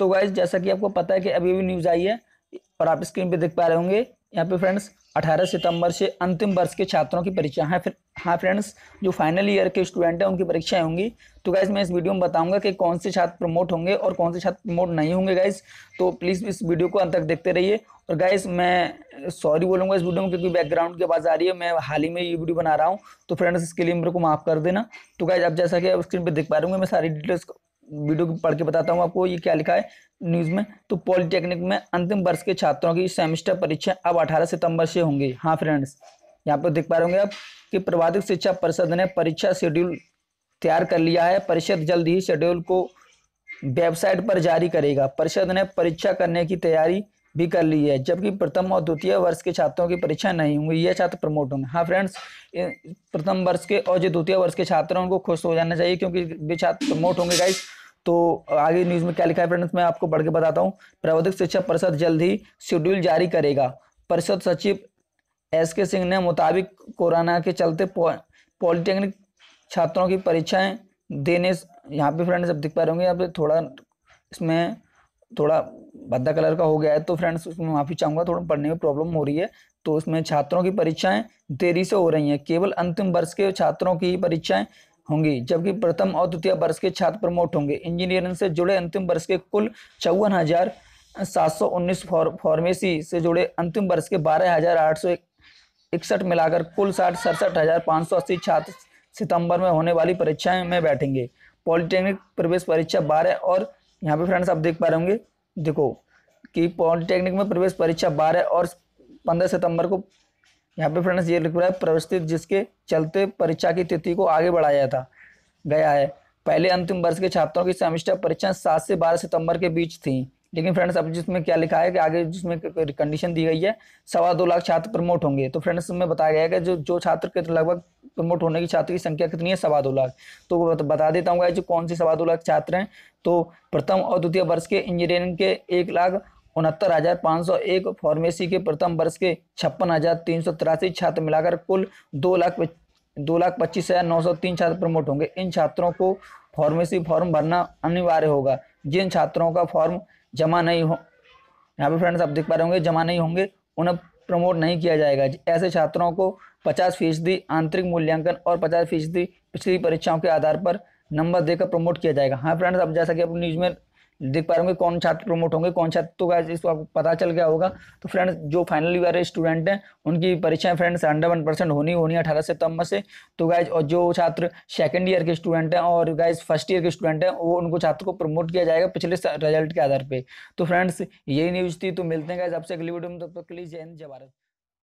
तो गाइज जैसा कि आपको पता है कि अभी भी न्यूज़ आई है और आप स्क्रीन पे देख पा रहे होंगे यहाँ पे फ्रेंड्स 18 सितंबर से अंतिम वर्ष के छात्रों की परीक्षा है फिर हाँ फ्रेंड्स हाँ जो फाइनल ईयर के स्टूडेंट हैं उनकी परीक्षाएं होंगी तो गाइज़ मैं इस वीडियो में बताऊंगा कि कौन से छात्र प्रमोट होंगे और कौन से छात्र प्रमोट नहीं होंगे गाइज़ तो प्लीज़ इस वीडियो को अंत तक देखते रहिए और गाइज़ मैं सॉरी बोलूँगा इस वीडियो में क्योंकि बैकग्राउंड की आवाज़ आ रही है मैं हाल ही में ये वीडियो बना रहा हूँ तो फ्रेंड्स इसके लिए मेरे को माफ़ कर देना तो गाइज़ आप जैसा कि आप स्क्रीन पर देख पा रहे मैं सारी डिटेल्स वीडियो को पढ़ के बताता हूँ आपको ये क्या लिखा है न्यूज़ में तो पॉलिटेक्निक में अंतिम वर्ष के छात्रों की सेमेस्टर परीक्षा अब 18 सितंबर से होंगी हाँ फ्रेंड्स यहाँ पर देख पा रहे होंगे आप कि प्रवाधिक शिक्षा परिषद ने परीक्षा शेड्यूल तैयार कर लिया है परिषद जल्द ही शेड्यूल को वेबसाइट पर जारी करेगा परिषद ने परीक्षा करने की तैयारी भी कर ली है जबकि प्रथम और द्वितीय वर्ष के छात्रों की परीक्षा नहीं होंगी ये छात्र प्रमोट होंगे हाँ फ्रेंड्स प्रथम वर्ष के और जो द्वितीय वर्ष के छात्र हैं उनको खुश हो जाना चाहिए क्योंकि वे छात्र प्रमोट होंगे गाइस तो आगे न्यूज़ में क्या लिखा है फ्रेंड्स मैं आपको पढ़ के बताता हूँ प्रावधिक शिक्षा परिषद जल्द ही शेड्यूल जारी करेगा परिषद सचिव एस के सिंह ने मुताबिक कोरोना के चलते पॉलिटेक्निक छात्रों की परीक्षाएं देने यहाँ पे फ्रेंड्स अब दिख पा रहे होंगे अब थोड़ा इसमें थोड़ा भद्दा कलर का हो गया है तो फ्रेंड्स उसमें माफ़ी चाहूँगा थोड़ा पढ़ने में प्रॉब्लम हो रही है तो उसमें छात्रों की परीक्षाएं देरी से हो रही हैं केवल अंतिम वर्ष के छात्रों की परीक्षाएं होंगी जबकि प्रथम और द्वितीय वर्ष के छात्र प्रमोट होंगे इंजीनियरिंग से जुड़े अंतिम वर्ष के कुल चौवन हजार सात सौ उन्नीस फॉर्मेसी से जुड़े अंतिम वर्ष के बारह हजार आठ सौ इकसठ मिलाकर कुल साठ सड़सठ हजार पाँच सौ अस्सी छात्र सितंबर में होने वाली परीक्षाएं में बैठेंगे पॉलिटेक्निक प्रवेश परीक्षा बारह और यहाँ पे फ्रेंड्स आप देख पा रहे होंगे देखो कि पॉलिटेक्निक में प्रवेश परीक्षा बारह और पंद्रह सितंबर को यहाँ पे फ्रेंड्स ये लिख रहा है प्रवस्थित जिसके चलते परीक्षा की तिथि को आगे बढ़ाया था गया है पहले अंतिम वर्ष के छात्रों की सेमिस्टर परीक्षा सात से बारह सितंबर के बीच थी लेकिन फ्रेंड्स अब जिसमें क्या लिखा है कि आगे जिसमें कंडीशन दी गई है सवा दो लाख छात्र प्रमोट होंगे तो फ्रेंड्स में बताया गया है कि जो जो छात्र के लगभग प्रमोट होने की छात्र की संख्या कितनी है सवा दो लाख तो बता देता हूँ जो कौन से सवा दो लाख छात्र हैं तो प्रथम और द्वितीय वर्ष के इंजीनियरिंग के एक लाख उनहत्तर हजार पाँच सौ एक फार्मेसी के प्रथम वर्ष के छप्पन हजार तीन सौ तिरासी छात्र मिलाकर कुल दो लाख दो लाख पच्चीस हजार नौ सौ तीन छात्र प्रमोट होंगे इन छात्रों को फार्मेसी फॉर्म भरना अनिवार्य होगा जिन छात्रों का फॉर्म जमा नहीं हो यहाँ पे फ्रेंड्स आप देख पा रहे होंगे जमा नहीं होंगे उन्हें प्रमोट नहीं किया जाएगा ऐसे छात्रों को पचास फीसदी आंतरिक मूल्यांकन और पचास फीसदी पिछली परीक्षाओं के आधार पर नंबर देकर प्रमोट किया जाएगा हाँ फ्रेंड्स अब जैसा कि आप न्यूज़ में देख पा रहे होंगे कौन छात्र प्रमोट होंगे कौन छात्र तो गाइस इसको आपको पता चल गया होगा तो फ्रेंड्स जो फाइनल ईयर स्टूडेंट हैं उनकी परीक्षाएं फ्रेंड्स हंड्रेड वन परसेंट होनी होनी है अठारह से से तो गाइज और जो छात्र सेकंड ईयर के स्टूडेंट हैं और गाइज फर्स्ट ईयर के स्टूडेंट हैं वो उनको छात्र को प्रमोट किया जाएगा पिछले रिजल्ट के आधार पर तो फ्रेंड्स यही न्यूज़ थी तो मिलते हैं गाइज आपसे अगली वीडियो में तब तक के लिए जय हिंद जय भारत